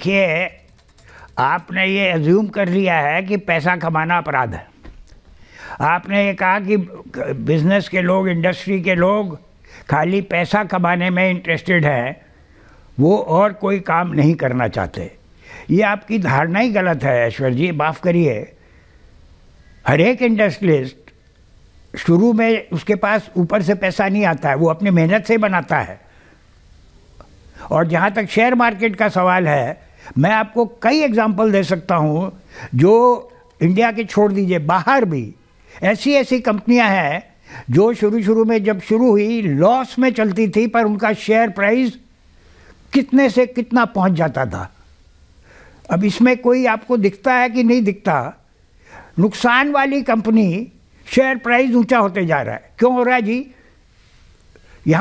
देखिए आपने ये एज्यूम कर लिया है कि पैसा कमाना अपराध है आपने ये कहा कि बिजनेस के लोग इंडस्ट्री के लोग खाली पैसा कमाने में इंटरेस्टेड हैं वो और कोई काम नहीं करना चाहते ये आपकी धारणा ही गलत है ऐश्वर्य जी माफ़ करिए हर एक इंडस्ट्रियलिस्ट शुरू में उसके पास ऊपर से पैसा नहीं आता है वो अपनी मेहनत से बनाता है और जहाँ तक शेयर मार्केट का सवाल है मैं आपको कई एग्जाम्पल दे सकता हूँ जो इंडिया के छोड़ दीजिए बाहर भी ऐसी ऐसी कंपनियां हैं जो शुरू शुरू में जब शुरू हुई लॉस में चलती थी पर उनका शेयर प्राइस कितने से कितना पहुंच जाता था अब इसमें कोई आपको दिखता है कि नहीं दिखता नुकसान वाली कंपनी शेयर प्राइस ऊंचा होते जा रहा है क्यों हो रहा है जी